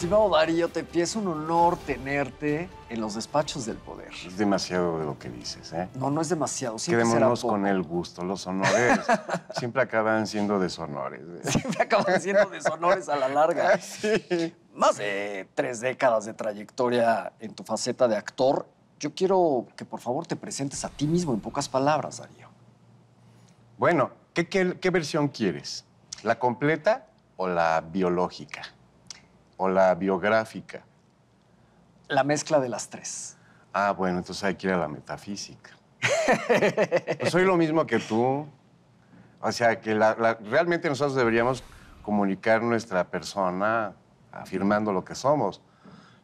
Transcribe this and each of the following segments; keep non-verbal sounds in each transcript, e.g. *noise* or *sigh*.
estimado Darío, te pienso un honor tenerte en los despachos del poder. Es demasiado de lo que dices, ¿eh? No, no es demasiado. Siempre Quedémonos con el gusto. Los honores *laughs* siempre acaban siendo deshonores. ¿eh? Siempre acaban siendo deshonores a la larga. *laughs* Más de tres décadas de trayectoria en tu faceta de actor. Yo quiero que por favor te presentes a ti mismo en pocas palabras, Darío. Bueno, qué versión quieres? ¿La completa o la biológica? o la biográfica? La mezcla de las tres. Ah, bueno, entonces hay que ir a la metafísica. Pues soy lo mismo que tú. O sea, que realmente nosotros deberíamos comunicar nuestra persona afirmando lo que somos.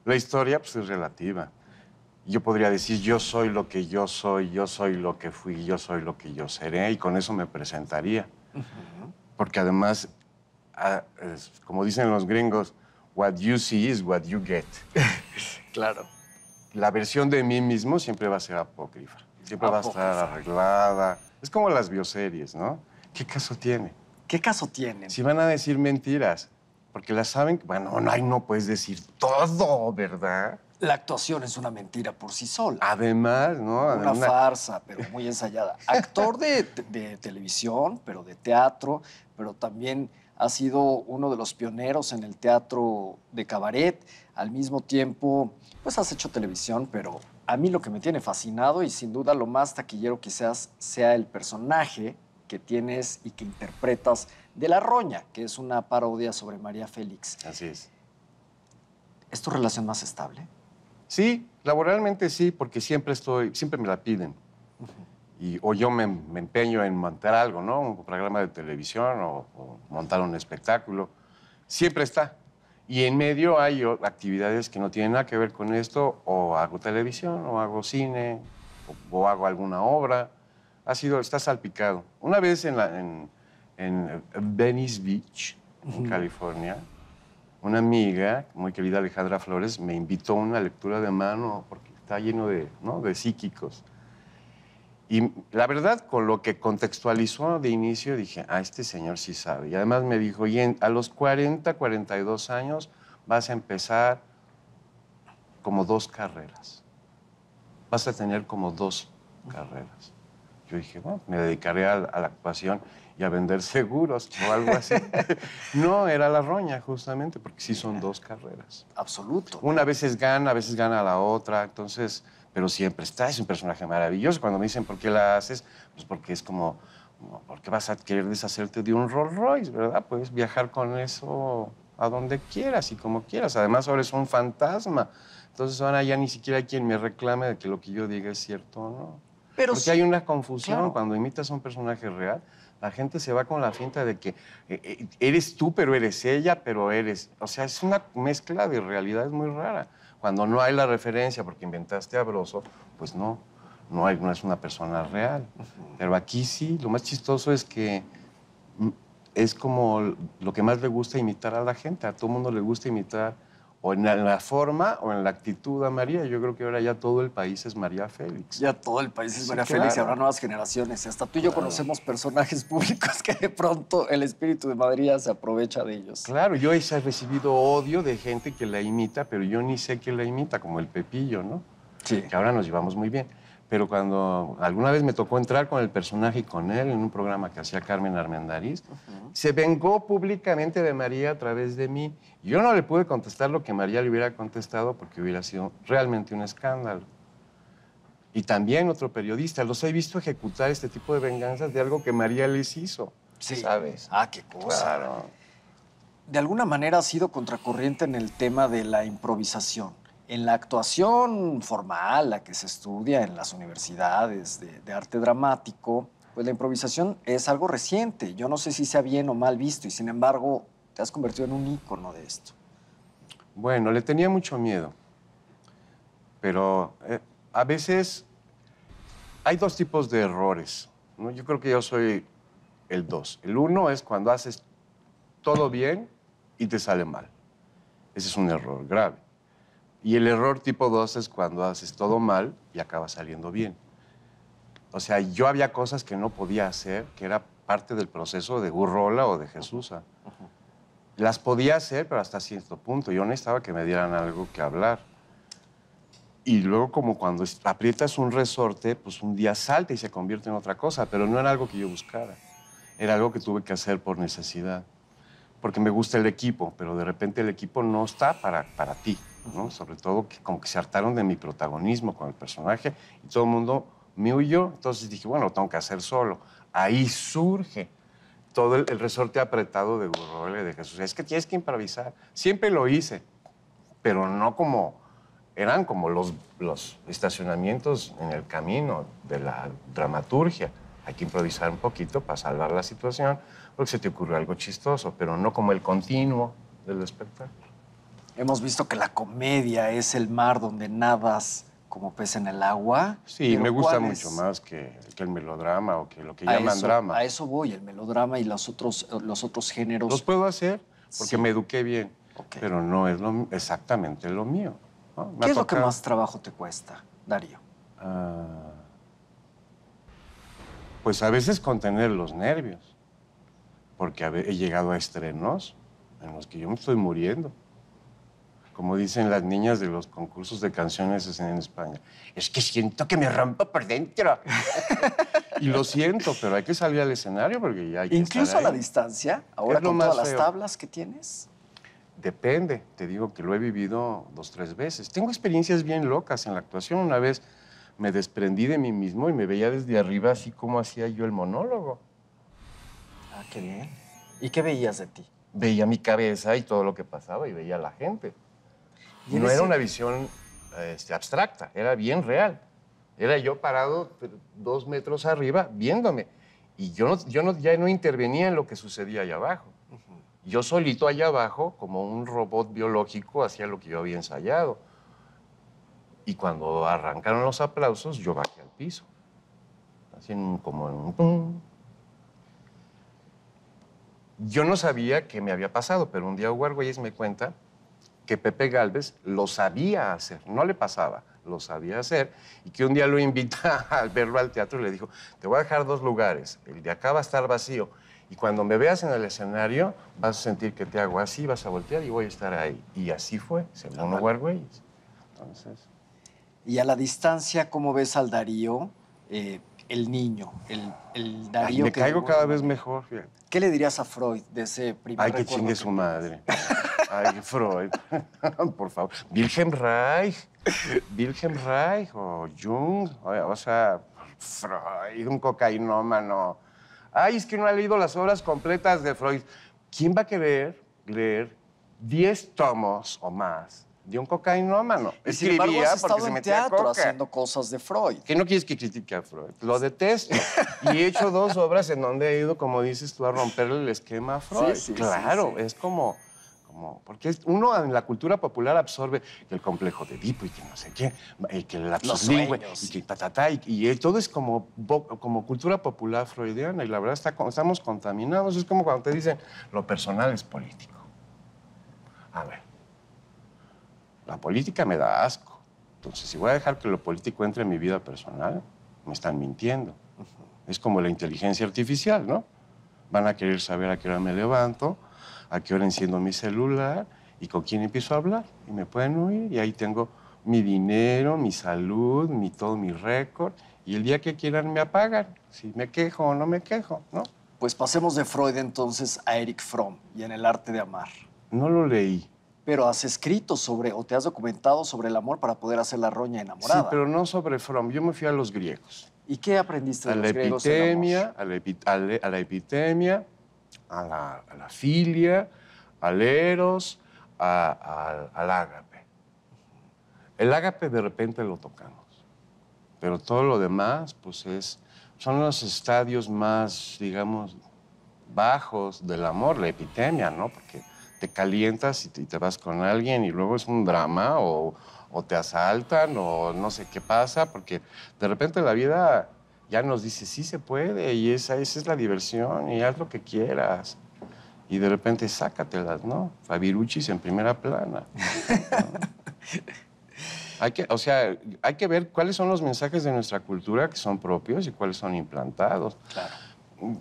La historia pues, es relativa. Yo podría decir, yo soy lo que yo soy, yo soy lo que fui, yo soy lo que yo seré, y con eso me presentaría. Porque además, ah, como dicen los gringos, What you see is what you get. *laughs* claro. La versión de mí mismo siempre va a ser apócrifa. Siempre va a estar arreglada. Es como las bioseries, ¿no? ¿Qué caso tiene? ¿Qué caso tiene? Si van a decir mentiras, porque las saben, bueno, no, no puedes decir todo, ¿verdad? La actuación es una mentira por sí sola. Además, ¿no? Una, farsa, pero muy ensayada. Actor de, de, televisión, pero de teatro, pero también ha sido uno de los pioneros en el teatro de cabaret. Al mismo tiempo, pues has hecho televisión, pero a mí lo que me tiene fascinado y sin duda lo más taquillero quizás sea el personaje que tienes y que interpretas de La Roña, que es una parodia sobre María Félix. Así es. ¿Es tu relación más estable? Sí, laboralmente sí, porque siempre estoy, siempre me la piden o yo me, empeño en montar algo, ¿no? Un programa de televisión o, montar un espectáculo. Siempre está. Y en medio hay actividades que no tienen nada que ver con esto, o hago televisión, o hago cine, o, hago alguna obra. Ha sido, está salpicado. Una vez en, Venice Beach, en California, una amiga, muy querida Alejandra Flores, me invitó a una lectura de mano, porque está lleno de, de psíquicos. Y la verdad, con lo que contextualizó de inicio, dije, ah, este señor sí sabe. Y además me dijo, y a los 40, 42 años vas a empezar como dos carreras. Vas a tener como dos carreras. Yo dije, bueno, me dedicaré a, la actuación y a vender seguros o algo así. *laughs* no, era la roña, justamente, porque sí son dos carreras. Absoluto. Una a veces gana, a veces gana la otra. Entonces, pero siempre está. Es un personaje maravilloso. Cuando me dicen por qué la haces, pues porque es como, ¿por qué vas a querer deshacerte de un Rolls Royce, verdad? Puedes viajar con eso a donde quieras y como quieras. Además, ahora es un fantasma. Entonces, ahora ya ni siquiera hay quien me reclame de que lo que yo diga es cierto o no. Porque hay una confusión cuando imitas a un personaje real la gente se va con la finta de que eh, eh, eres tú, pero eres ella, pero eres... O sea, es una mezcla de realidades muy rara. Cuando no hay la referencia porque inventaste a Broso, pues no, no, hay, no es una persona real. Pero aquí sí, lo más chistoso es que mm, es como lo que más le gusta imitar a la gente. A todo mundo le gusta imitar o en la forma o en la actitud a María. Yo creo que ahora ya todo el país es María Félix. Ya todo el país es María Félix y habrá nuevas generaciones. Hasta tú y yo conocemos personajes *laughs* públicos que de pronto el espíritu de María se aprovecha de ellos. Claro, yo he recibido odio de gente que la imita, pero yo ni sé que la imita, como el Pepillo, ¿no? Sí. Que ahora nos llevamos muy bien pero cuando alguna vez me tocó entrar con el personaje y con él en un programa que hacía Carmen Armendariz, se vengó públicamente de María a través de mí. Yo no le pude contestar lo que María le hubiera contestado porque hubiera sido realmente un escándalo. Y también otro periodista, los he visto ejecutar este tipo de venganzas de algo que María les hizo. Sí. ¿Sabes? Ah, qué cosa. De alguna manera ha sido contracorriente en el tema de la improvisación en la actuación formal, la que se estudia en las universidades de, arte dramático, pues la improvisación es algo reciente. Yo no sé si sea bien o mal visto y sin embargo te has convertido en un ícono de esto. Bueno, le tenía mucho miedo, pero eh, a veces hay dos tipos de errores. ¿no? Yo creo que yo soy el dos. El uno es cuando haces todo bien y te sale mal. Ese es un error grave. Y el error tipo 2 es cuando haces todo mal y acaba saliendo bien. O sea, yo había cosas que no podía hacer, que era parte del proceso de Gurrola o de Jesús. Las podía hacer, pero hasta cierto punto. Yo necesitaba que me dieran algo que hablar. Y luego, como cuando aprietas un resorte, pues un día salta y se convierte en otra cosa, pero no era algo que yo buscara. Era algo que tuve que hacer por necesidad. Porque me gusta el equipo, pero de repente el equipo no está para, para ti. Sobre todo que como que se hartaron de mi protagonismo con el personaje y todo el mundo me huyó. Entonces dije, bueno, lo tengo que hacer solo. Ahí surge todo el, resorte apretado de y de Jesús. Es que tienes que improvisar. Siempre lo hice, pero no como... Eran como los, los estacionamientos en el camino de la dramaturgia hay que improvisar un poquito para salvar la situación, porque se te ocurrió algo chistoso, pero no como el continuo del espectáculo. Hemos visto que la comedia es el mar donde nadas como pez en el agua. Sí, me gusta mucho más que, el melodrama o que lo que llaman drama. A eso voy, el melodrama y los otros, los otros géneros. Los puedo hacer porque me eduqué bien, pero no es exactamente lo mío. ¿Qué es lo que más trabajo te cuesta, Darío? Ah, pues a veces contener los nervios, porque he llegado a estrenos en los que yo me estoy muriendo como dicen las niñas de los concursos de canciones en España. Es que siento que me rompo por dentro. *laughs* y lo siento, pero hay que salir al escenario porque ya hay que Incluso a la distancia, ahora con todas las tablas que tienes. Depende, te digo que lo he vivido dos, tres veces. Tengo experiencias bien locas en la actuación. Una vez me desprendí de mí mismo y me veía desde arriba así como hacía yo el monólogo. Ah, qué bien. ¿Y qué veías de ti? Veía mi cabeza y todo lo que pasaba y veía a la gente. Y no era una visión este, abstracta, era bien real. Era yo parado dos metros arriba viéndome. Y yo, ya no intervenía en lo que sucedía allá abajo. Yo solito allá abajo, como un robot biológico, hacía lo que yo había ensayado. Y cuando arrancaron los aplausos, yo bajé al piso. Así como en un... Pum. Yo no sabía qué me había pasado, pero un día Hugo es me cuenta que Pepe Galvez lo sabía hacer, no le pasaba, lo sabía hacer, y que un día lo invita al *laughs* verlo al teatro y le dijo, te voy a dejar dos lugares, el de acá va a estar vacío, y cuando me veas en el escenario vas a sentir que te hago así, vas a voltear y voy a estar ahí. Y así fue, según Wargüelles. Entonces... Y a la distancia, ¿cómo ves al Darío? Eh, el niño, el, Darío. me caigo cada vez mejor. ¿Qué le dirías a Freud de ese primer Ay, que chingue su madre. *laughs* Ay, Freud, *laughs* por favor. Wilhelm Reich, Wilhelm Reich o Jung, o sea, Freud, un cocainómano. Ay, es que no ha leído las obras completas de Freud. ¿Quién va a querer leer 10 tomos o más de un cocainómano. Escribía sin embargo, has estado en teatro haciendo cosas de Freud. Que no quieres que critique a Freud. Lo detesto. y he hecho dos obras en donde he ido, como dices tú, a romperle el esquema a Freud. Sí, sí, claro, es como porque uno en la cultura popular absorbe el complejo de Edipo y que no sé qué, y que la absorbe y que y, todo es como, como cultura popular freudiana y la verdad estamos contaminados. Es como cuando te dicen, lo personal es político. A ver, la política me da asco. Entonces, si voy a dejar que lo político entre en mi vida personal, me están mintiendo. Es como la inteligencia artificial, ¿no? Van a querer saber a qué hora me levanto, a qué hora enciendo mi celular y con quién empiezo a hablar. Y me pueden oír y ahí tengo mi dinero, mi salud, mi todo, mi récord. Y el día que quieran me apagan, si me quejo o no me quejo, ¿no? Pues pasemos de Freud entonces a Eric Fromm y en el arte de amar. No lo leí. Pero has escrito sobre o te has documentado sobre el amor para poder hacer la roña enamorada. Sí, pero no sobre Fromm. Yo me fui a los griegos. ¿Y qué aprendiste de los griegos? A, la epidemia, a, la epidemia a la, la filia, al eros, al ágape. El ágape de repente lo tocamos, pero todo lo demás pues es, son los estadios más, digamos, bajos del amor, la epidemia, ¿no? Porque te calientas y te, y te vas con alguien y luego es un drama o, o te asaltan o no sé qué pasa, porque de repente la vida ya nos dice, sí se puede, y esa, es la diversión, y haz lo que quieras. Y de repente, sácatelas, ¿no? Fabiruchis en primera plana. *laughs* hay que, o sea, hay que ver cuáles son los mensajes de nuestra cultura que son propios y cuáles son implantados. Claro. Mm,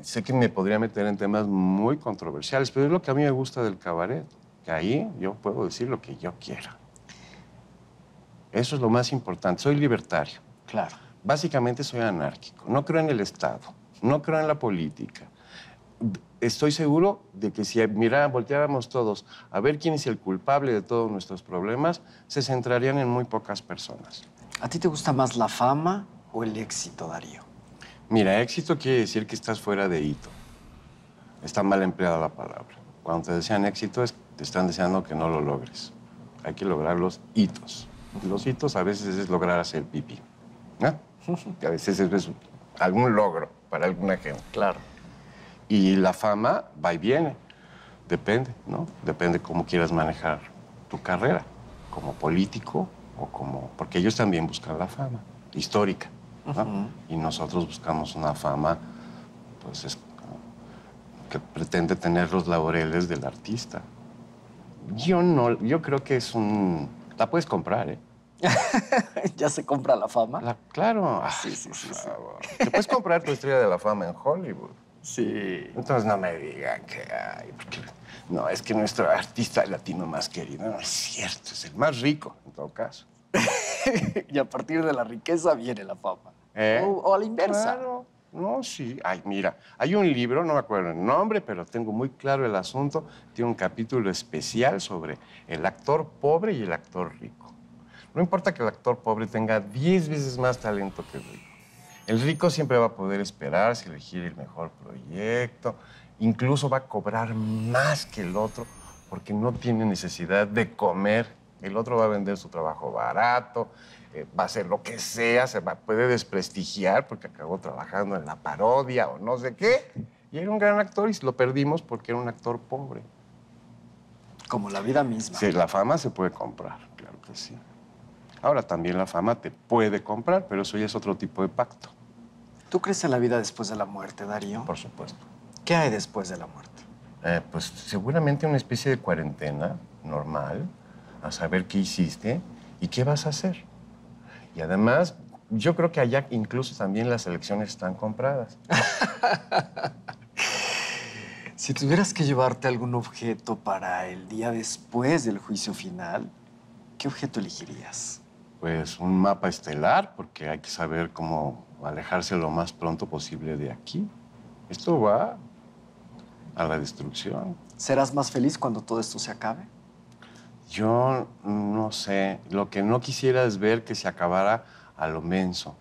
sé que me podría meter en temas muy controversiales, pero es lo que a mí me gusta del cabaret, que ahí yo puedo decir lo que yo quiera. Eso es lo más importante. Soy libertario. Claro. Básicamente soy anárquico, no creo en el Estado, no creo en la política. Estoy seguro de que si volteáramos todos a ver quién es el culpable de todos nuestros problemas, se centrarían en muy pocas personas. ¿A ti te gusta más la fama o el éxito, Darío? Mira, éxito quiere decir que estás fuera de hito. Está mal empleada la palabra. Cuando te desean éxito, te están deseando que no lo logres. Hay que lograr los hitos. Los hitos a veces es lograr hacer pipí. ¿no? *laughs* a veces es algún logro para alguna gente. Claro. Y la fama va y viene. Depende, ¿no? Depende cómo quieras manejar tu carrera, como político o como... Porque ellos también buscan la fama histórica, Y nosotros buscamos una fama, pues, que pretende tener los laureles del artista. Yo no, yo creo que es un... La puedes comprar, ¿eh? *laughs* ya se compra la fama. claro. Ah, sí, sí, sí, Te puedes comprar tu estrella de la fama en Hollywood. Sí. Entonces no me digan que no, es que nuestro artista latino más querido, no es cierto, es el más rico en todo caso. *laughs* y a partir de la riqueza viene la fama. ¿Eh? O, o, a la inversa. Claro. No, sí. Ay, mira, hay un libro, no me acuerdo el nombre, pero tengo muy claro el asunto. Tiene un capítulo especial sobre el actor pobre y el actor rico. No importa que el actor pobre tenga 10 veces más talento que el rico. El rico siempre va a poder esperarse, elegir el mejor proyecto, incluso va a cobrar más que el otro porque no tiene necesidad de comer. El otro va a vender su trabajo barato, eh, va a hacer lo que sea, se va, puede desprestigiar porque acabó trabajando en la parodia o no sé qué. Y era un gran actor y lo perdimos porque era un actor pobre. Como la vida misma. Sí, la fama se puede comprar, claro que sí. Ahora también la fama te puede comprar, pero eso ya es otro tipo de pacto. ¿Tú crees en la vida después de la muerte, Darío? Por supuesto. ¿Qué hay después de la muerte? Eh, pues seguramente una especie de cuarentena normal, a saber qué hiciste y qué vas a hacer. Y además, yo creo que allá incluso también las elecciones están compradas. *laughs* si tuvieras que llevarte algún objeto para el día después del juicio final, ¿qué objeto elegirías? pues un mapa estelar, porque hay que saber cómo alejarse lo más pronto posible de aquí. Esto va a la destrucción. ¿Serás más feliz cuando todo esto se acabe? Yo no sé. Lo que no quisiera es ver que se acabara a lo menso.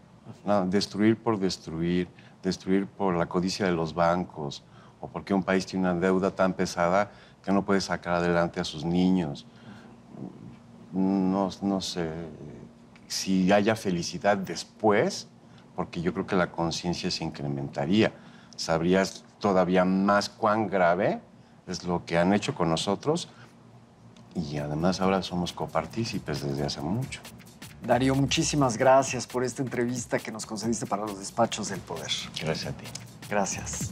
destruir por destruir, destruir por la codicia de los bancos, o porque un país tiene una deuda tan pesada que no puede sacar adelante a sus niños. No, no sé si haya felicidad después, porque yo creo que la conciencia se incrementaría. Sabrías todavía más cuán grave es lo que han hecho con nosotros y además ahora somos copartícipes desde hace mucho. Darío, muchísimas gracias por esta entrevista que nos concediste para los despachos del poder. Gracias a ti. Gracias.